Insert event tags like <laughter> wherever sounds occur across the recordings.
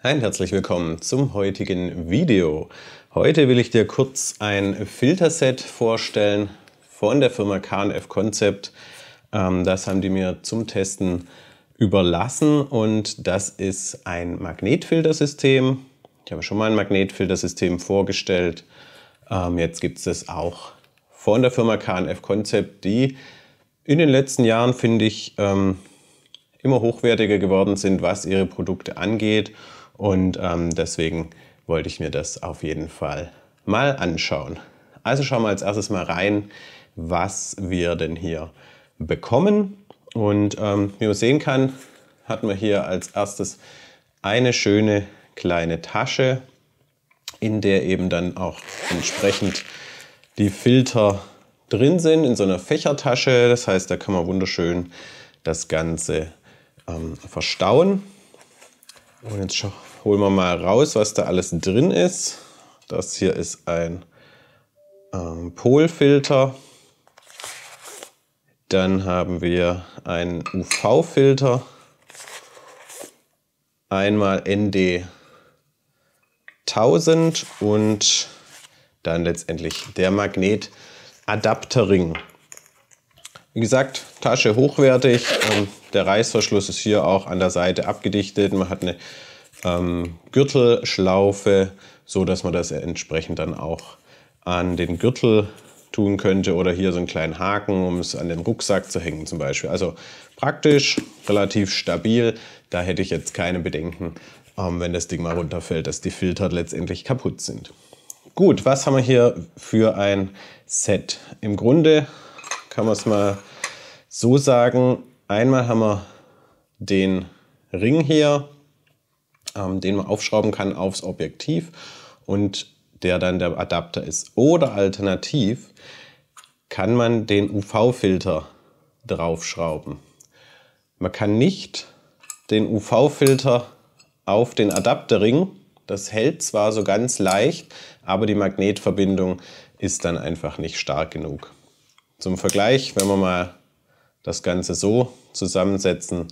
Ein herzlich willkommen zum heutigen Video. Heute will ich dir kurz ein Filterset vorstellen von der Firma KNF Concept. Ähm, das haben die mir zum Testen überlassen und das ist ein Magnetfiltersystem. Ich habe schon mal ein Magnetfiltersystem vorgestellt. Ähm, jetzt gibt es das auch von der Firma KNF Concept, die in den letzten Jahren, finde ich, ähm, immer hochwertiger geworden sind, was ihre Produkte angeht und ähm, deswegen wollte ich mir das auf jeden Fall mal anschauen. Also schauen wir als erstes mal rein, was wir denn hier bekommen. Und ähm, wie man sehen kann, hat man hier als erstes eine schöne kleine Tasche, in der eben dann auch entsprechend die Filter drin sind, in so einer Fächertasche. Das heißt, da kann man wunderschön das Ganze ähm, verstauen. Und jetzt schauen holen wir mal raus, was da alles drin ist. Das hier ist ein ähm, Polfilter. Dann haben wir einen UV-Filter. Einmal ND 1000 und dann letztendlich der Magnetadapterring. Wie gesagt, Tasche hochwertig. Ähm, der Reißverschluss ist hier auch an der Seite abgedichtet. Man hat eine ähm, Gürtelschlaufe, so dass man das entsprechend dann auch an den Gürtel tun könnte oder hier so einen kleinen Haken, um es an den Rucksack zu hängen zum Beispiel. Also praktisch, relativ stabil. Da hätte ich jetzt keine Bedenken, ähm, wenn das Ding mal runterfällt, dass die Filter letztendlich kaputt sind. Gut, was haben wir hier für ein Set? Im Grunde kann man es mal so sagen, einmal haben wir den Ring hier, ähm, den man aufschrauben kann aufs Objektiv und der dann der Adapter ist. Oder alternativ kann man den UV-Filter draufschrauben. Man kann nicht den UV-Filter auf den Adapterring, das hält zwar so ganz leicht, aber die Magnetverbindung ist dann einfach nicht stark genug. Zum Vergleich, wenn wir mal das Ganze so zusammensetzen,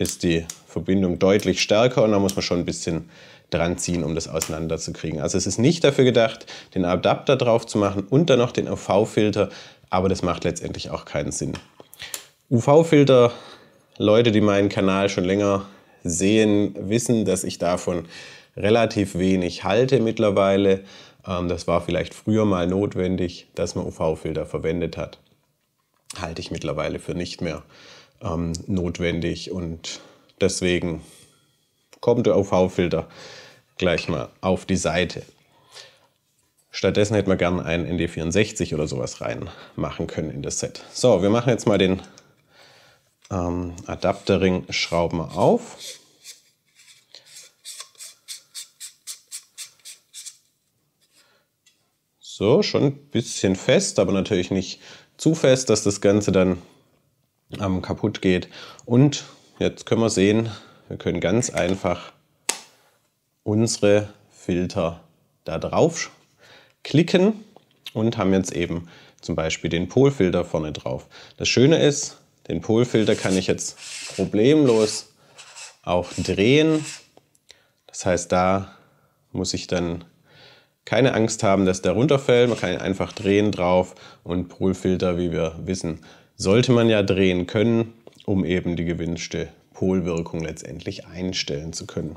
ist die Verbindung deutlich stärker und da muss man schon ein bisschen dran ziehen, um das auseinanderzukriegen. zu kriegen. Also es ist nicht dafür gedacht, den Adapter drauf zu machen und dann noch den UV-Filter, aber das macht letztendlich auch keinen Sinn. UV-Filter, Leute, die meinen Kanal schon länger sehen, wissen, dass ich davon relativ wenig halte mittlerweile. Ähm, das war vielleicht früher mal notwendig, dass man UV-Filter verwendet hat. Halte ich mittlerweile für nicht mehr ähm, notwendig. Und deswegen kommt der UV-Filter gleich mal auf die Seite. Stattdessen hätten wir gerne einen ND64 oder sowas reinmachen können in das Set. So, wir machen jetzt mal den ähm, Adapterring, schrauben auf. So, schon ein bisschen fest, aber natürlich nicht zu fest, dass das Ganze dann ähm, kaputt geht. Und jetzt können wir sehen, wir können ganz einfach unsere Filter da drauf klicken und haben jetzt eben zum Beispiel den Polfilter vorne drauf. Das Schöne ist, den Polfilter kann ich jetzt problemlos auch drehen. Das heißt, da muss ich dann keine Angst haben, dass der runterfällt. Man kann ihn einfach drehen drauf und Polfilter, wie wir wissen, sollte man ja drehen können, um eben die gewünschte Polwirkung letztendlich einstellen zu können.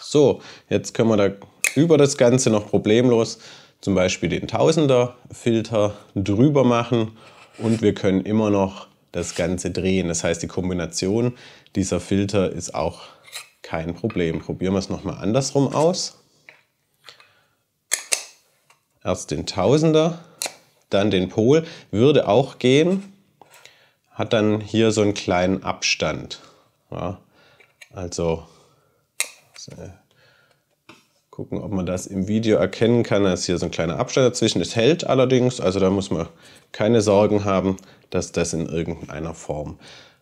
So, jetzt können wir da über das Ganze noch problemlos zum Beispiel den Tausender-Filter drüber machen und wir können immer noch das Ganze drehen. Das heißt, die Kombination dieser Filter ist auch kein Problem. Probieren wir es nochmal andersrum aus. Erst den Tausender dann den Pol, würde auch gehen, hat dann hier so einen kleinen Abstand. Ja, also äh, gucken, ob man das im Video erkennen kann. Da ist hier so ein kleiner Abstand dazwischen. Es hält allerdings, also da muss man keine Sorgen haben, dass das in irgendeiner Form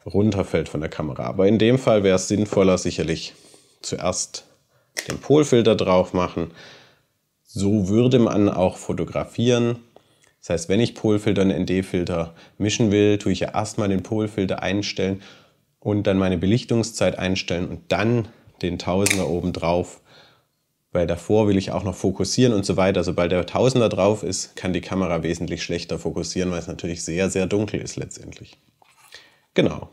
runterfällt von der Kamera. Aber in dem Fall wäre es sinnvoller sicherlich zuerst den Polfilter drauf machen. So würde man auch fotografieren. Das heißt, wenn ich Polfilter und ND-Filter mischen will, tue ich ja erstmal den Polfilter einstellen und dann meine Belichtungszeit einstellen und dann den Tausender oben drauf. Weil davor will ich auch noch fokussieren und so weiter. Sobald der Tausender drauf ist, kann die Kamera wesentlich schlechter fokussieren, weil es natürlich sehr, sehr dunkel ist letztendlich. Genau.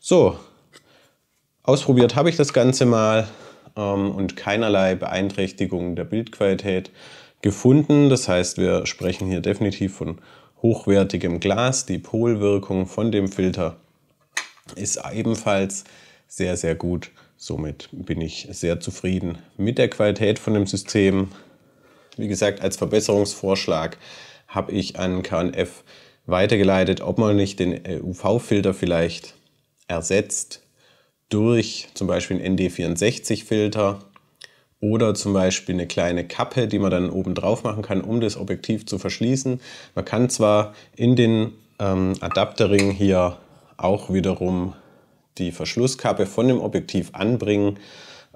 So, ausprobiert habe ich das Ganze mal ähm, und keinerlei Beeinträchtigungen der Bildqualität gefunden. Das heißt, wir sprechen hier definitiv von hochwertigem Glas. Die Polwirkung von dem Filter ist ebenfalls sehr, sehr gut. Somit bin ich sehr zufrieden mit der Qualität von dem System. Wie gesagt, als Verbesserungsvorschlag habe ich an KNF weitergeleitet, ob man nicht den äh, UV-Filter vielleicht ersetzt durch zum Beispiel einen ND64-Filter oder zum Beispiel eine kleine Kappe, die man dann oben drauf machen kann, um das Objektiv zu verschließen. Man kann zwar in den ähm, Adapterring hier auch wiederum die Verschlusskappe von dem Objektiv anbringen,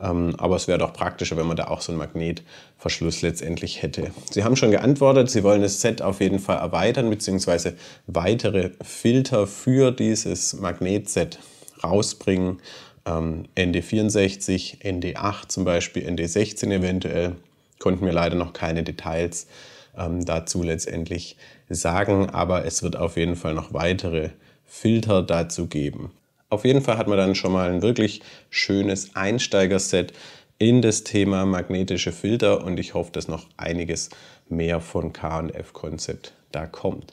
ähm, aber es wäre doch praktischer, wenn man da auch so einen Magnetverschluss letztendlich hätte. Sie haben schon geantwortet, Sie wollen das Set auf jeden Fall erweitern bzw. weitere Filter für dieses Magnetset rausbringen ähm, ND64, ND8 zum Beispiel, ND16 eventuell, konnten wir leider noch keine Details ähm, dazu letztendlich sagen, aber es wird auf jeden Fall noch weitere Filter dazu geben. Auf jeden Fall hat man dann schon mal ein wirklich schönes Einsteigerset in das Thema magnetische Filter und ich hoffe, dass noch einiges mehr von K&F Konzept da kommt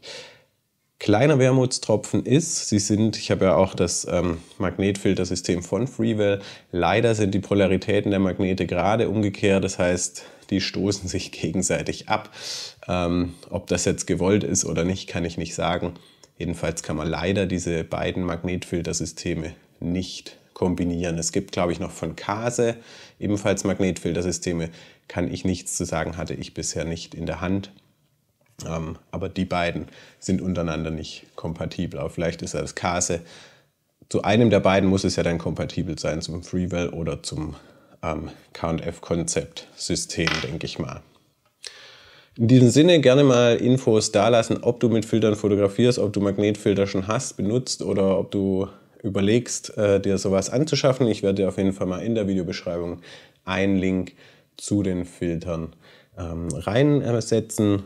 kleiner Wermutstropfen ist, sie sind, ich habe ja auch das ähm, Magnetfiltersystem von Freewell, leider sind die Polaritäten der Magnete gerade umgekehrt, das heißt, die stoßen sich <laughs> gegenseitig ab. Ähm, ob das jetzt gewollt ist oder nicht, kann ich nicht sagen. Jedenfalls kann man leider diese beiden Magnetfiltersysteme nicht kombinieren. Es gibt, glaube ich, noch von Kase ebenfalls Magnetfiltersysteme. Kann ich nichts zu sagen, hatte ich bisher nicht in der Hand. Ähm, aber die beiden sind untereinander nicht kompatibel. Aber vielleicht ist das Kase. Zu einem der beiden muss es ja dann kompatibel sein, zum Freewell oder zum ähm, count konzept system denke ich mal. In diesem Sinne gerne mal Infos dalassen, ob du mit Filtern fotografierst, ob du Magnetfilter schon hast, benutzt oder ob du überlegst, äh, dir sowas anzuschaffen. Ich werde dir auf jeden Fall mal in der Videobeschreibung einen Link zu den Filtern ähm, reinsetzen.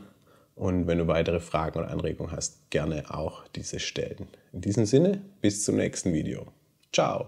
Und wenn du weitere Fragen oder Anregungen hast, gerne auch diese stellen. In diesem Sinne, bis zum nächsten Video. Ciao!